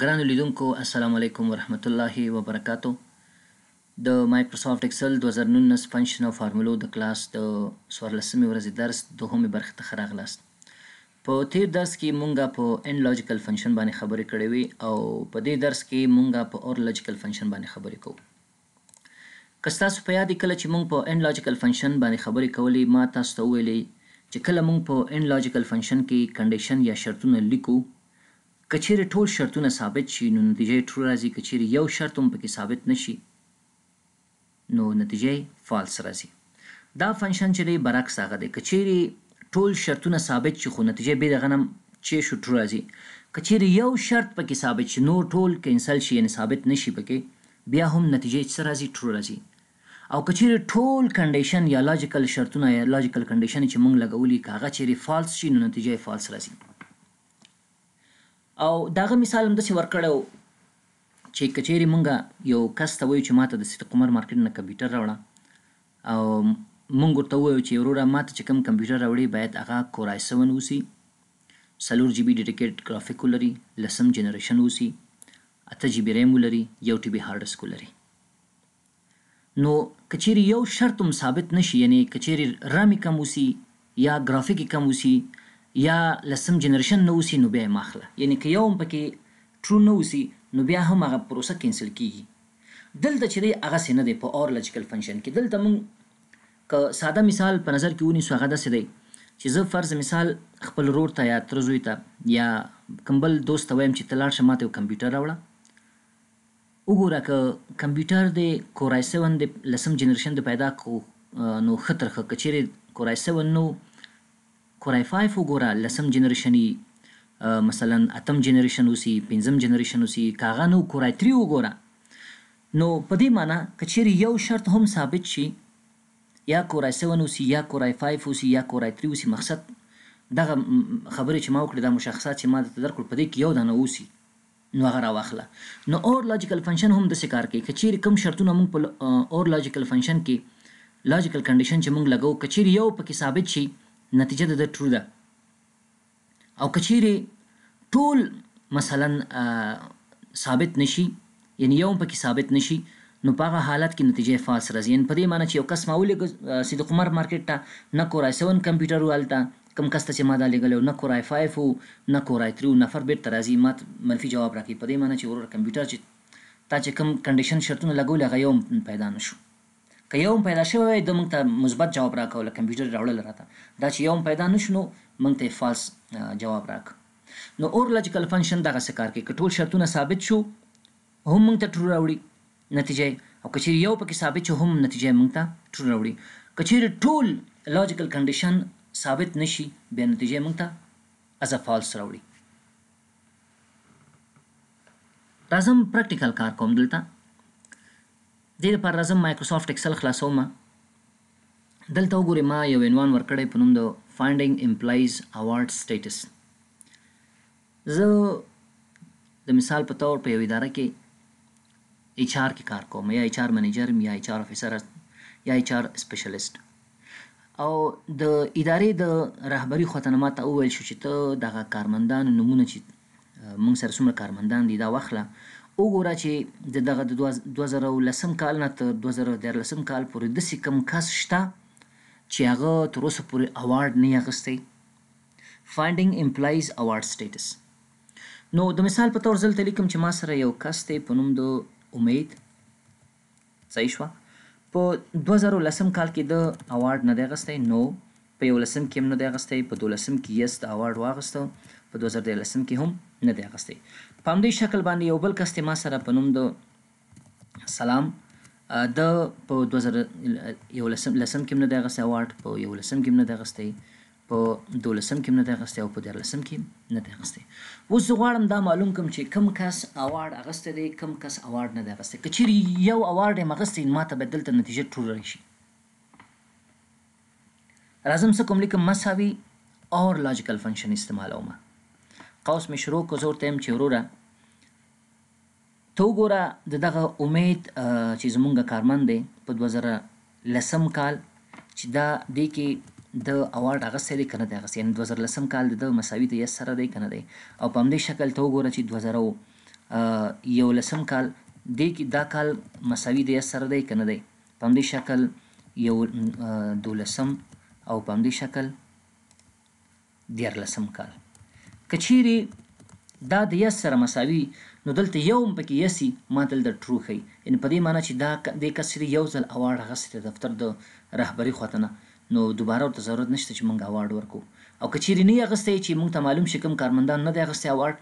ګران لیدونکو السلام علیکم ورحمت الله وبرکاتو د مایکروسافټ ایکسل 2019 فنکشنل فارمولو د کلاس د 14مې ورځې درس دوهمې برخې ته خراغلاست په تیر درس کې مونږه په ان لوجیکل فنکشن باندې خبرې کړې وي او په دې درس کې مونږه په اور لوجیکل فنکشن باندې خبرې کوو که تاسو په یاد کله چې مونږ په ان لوجیکل فنکشن باندې خبرې کولې ما تاسو ته ویلې چې کله مونږ په ان لوجیکل فنکشن کې کنډیشن یا شرطونه لیکو کچیر ټول شرطونه ثابت شي نو نتیجه ټرو راځي کچیر یو شرط هم پکې ثابت نشي نو نتیجه فالس راځي دا فنکشن چې برعکس هغه دی کچیر ټول شرطونه ثابت شي خو نتیجه به د غنم چې شو ټرو راځي کچیر یو شرط پکې ثابت شي نو ټول کینسل شي یعنی ثابت نشي پکې بیا هم نتیجه چې راځي ټرو راځي او کچیر ټول کنډیشن یا لاجیکل شرطونه یا لاجیکل کنډیشن چې موږ لګولې کاغه چیرې فالس شي نو نتیجه فالس راځي او داغه مثال هم داسې ورکړو چې کچېری مونږه یو کس ته وایو چې ماته د صدیق عمر مارکیټ نه کمپیوټر راوړه او مونږ ورته وایو چې وروره ماته چې کوم کمپیوټر راوړي باید هغه کورای 7 وسی سلور جی بی ډیډیکیټ ګرافیک ولري لسم جنریشن وسی اته جی بی ریم ولري یو ټی بی هارد ډیسک ولري نو کچېری یو شرط هم ثابت نشي یعنی کچېری رامي کم وسی یا ګرافیک کم وسی یا لسم جنریشن نه اوسي نو بیا یې ماخله یعنې که یو هم پکې ټرو نه اوسي نو بیا هم هغه پروسه کینسل کیږي دلته چې دی هغسې نه دی په اور لجیکل فنکشن کې دلته موږ که ساده مثال په نظر کې ونیسو هغه داسې دی چې زه فرض مثال خپل رور ته یا تر زوی ته یا کمبل دوست ته وایم چې ته لاړ شه ما ته یو کمپیوټر راوړه وګوره که کمپیوټر دی کورای 7 د لسم جنریشن د پیدا کو نو خطر خه کچېرې کورای 7 نو کورای 5 وګوره لسم جنریشنې مثلا اتم جنریشن اوسي پنځم جنریشن اوسي کاغه نو کورای 3 وګوره نو په دې معنی کچېری یو شرط هم ثابت شي یا کورای 7 اوسي یا کورای 5 اوسي یا کورای 3 اوسي مقصد دغه خبرې چې ما وکړې دا مشخصات چې ما د تدرک په دې کې یو دنه اوسي نو هغه راواخله نو اور لوجیکل فنکشن هم د کار کوي کچیر کم شرطونه موږ په اور لوجیکل فنکشن کې لوجیکل کنډیشن چې موږ لګو کچیر یو پکې ثابت شي نتیجه د ټرو ده او کچیرې ټول مثلا ثابت نشي یعنی یو پکې ثابت نشي نو په هغه حالت کې نتیجه فاس راځي یعنی په دې معنی چې یو کس مولې صدیق عمر مارکیټ ته نه کورای 7 کمپیوټر والته کم کس ته چې ما دا لګلو نه کورای 5 او نه کورای 3 نفر بیت ترازی مات منفي جواب راکې په دې معنی چې ورور کمپیوټر چې تا چې کم کنډیشن شرطونه لګول غيوم پیدا نشو که یو پیدا شوی د موږ ته مثبت جواب راکاو لکه کمپیوټر راوړل راته دا چې یو پیدا نشونو موږ ته فالس جواب راک نو اور لوجیکل فنکشن دغه څه کار کوي که ټول شرطونه ثابت شو هم موږ ته ټرو راوړي نتیجې او کچیر یو پکې ثابت شو هم نتیجې موږ ته ټرو راوړي کچیر ټول لوجیکل کنډیشن ثابت نشي به نتیجې موږ ته از ا فالس راوړي راځم پریکټیکل کار کوم دلته دې لپاره راځم مایکروسافټ ایکسل خلاصوم دلته وګورئ ما یو عنوان ورکړی په نوم د فاینډینګ امپلایز اوارډ سټیټس زه د مثال په تور په یو اداره کې ایچ آر کې کار کوم یا ایچ آر منیجر یا ایچ آر افیسر یا ایچ آر سپیشلیست او د ادارې د رهبری خوتنما ته وویل شو چې ته دغه کارمندان نمونه چې مونږ سره څومره کارمندان دي دا واخله وګوره چې د دغه د 2010 کال نه تر 2013 کال پورې د سې کم کس شته چې هغه تر اوسه پورې اوارډ نه اخستی فاینډینګ امپلایز اوارډ سټیټس نو د مثال په تور زل تلیکم چې ما سره یو کس دی په نوم د امید صحیح شو په 2010 کال کې د اوارډ نه دی اخستی نو په یو لسم کې هم نه دی اغستی په دولسم کې یس د اوارډ واغسته په 2013 کې هم نه دی اغستی په همدې شکل باندې یو بل کس ما سره په نوم د سلام د په 2000 یو لسم لسم کې نه دی اغستی اوارډ په یو لسم کې نه دی اغستی په دولسم کې نه دی اغستی او په دیارلسم کې نه دی اغستی اوس زه غواړم دا معلوم کړم چې کم کس اوارډ اغستی دی کم کس اوارډ نه دی اغستی که چیرې یو اوارډ یې اغستی ما ته به دلته نتیجه ټول راشي راځم څه کوم لیکم مساوي اور لاجیکل فنکشن استعمالومه قوس می شروع کو زور تم چې وروره تو ګوره د دغه امید چې زمونږ کارمند دی په 2000 لسم کال چې دا دی کې د اوارډ هغه سره کنه د هغه یعنی 2010 کال د مساوي د یس سره دی کنه دی او په همدې شکل ته وګوره چې 2000 یو لسم کال دی کې دا کال مساوي د یس سره دی کنه دی په همدې شکل یو دولسم او په همدې شکل دیار لسم کال کچيري دا د یس سره مساوي نو دلته یو هم پکې یسي ما دلته ټرو ښیي یعنې په دې معنی چې دا دې کس چې یو ځل اواړ هغسې د دفتر د رهبري خواته نه نو دوباره ورته ضرورت نشته چې موږ اواړ ورکړو او که چیرې نه یې اخیستی چې موږ ته معلوم شي کوم کارمندان نه دی اخیستی اواړ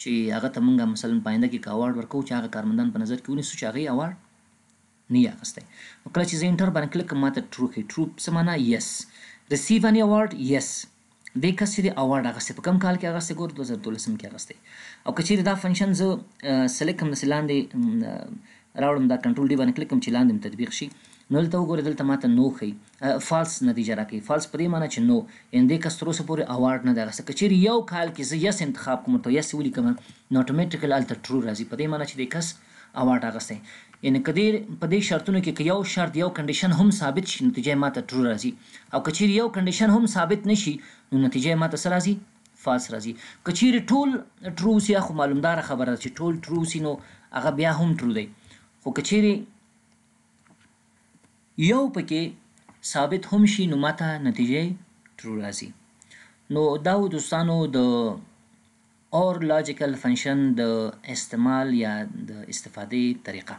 چې هغه ته موږ مثلا پاینده کې که اواړ ورکوو چې هغه کارمندان په نظر کې ونیسو چې هغه یې اواړ نه یې اخیستی نو کله چې زه انټر باندې کلیک کوم ما ته ټرو ښیي ټرو څه معنا یس ریسیو ان اواړ یس د کس چې د اوارډ اغسته په کم کال کې اغسته ګور 2013 کې اغسته او کچیر دا فنکشن زه سلیکټ هم نسلان دی راوړم دا کنټرول دی باندې کلیک کوم چې لاندې تطبیق شي نو دلته وګوره دلته ماته نو خي فالس نتیجه راکې فالس پرې معنی چې نو ان دې کس تر اوسه پورې اوارډ نه دغه کچیر یو کال کې زه یس انتخاب کوم ته یس ولیکم نو اتوماتیکل الټر ترو راځي پرې معنی چې د کس اوارډ اغسته یعنی کدیر په دې شرطونو کې یو شرط یو کنډیشن هم ثابت شي نتیجه ماته ترو راځي او کچیر یو کنډیشن هم ثابت نشي نو نتیجه ماته سره راځي فالس راځي کچیر ټول ترو سی خو معلومدار خبره چې ټول ترو سی نو هغه بیا هم ترو دی خو کچیر یو پکې ثابت هم شي نو ماته نتیجه ترو راځي نو دا دوستانو د اور لاجیکل فنکشن د استعمال یا د استفادې طریقه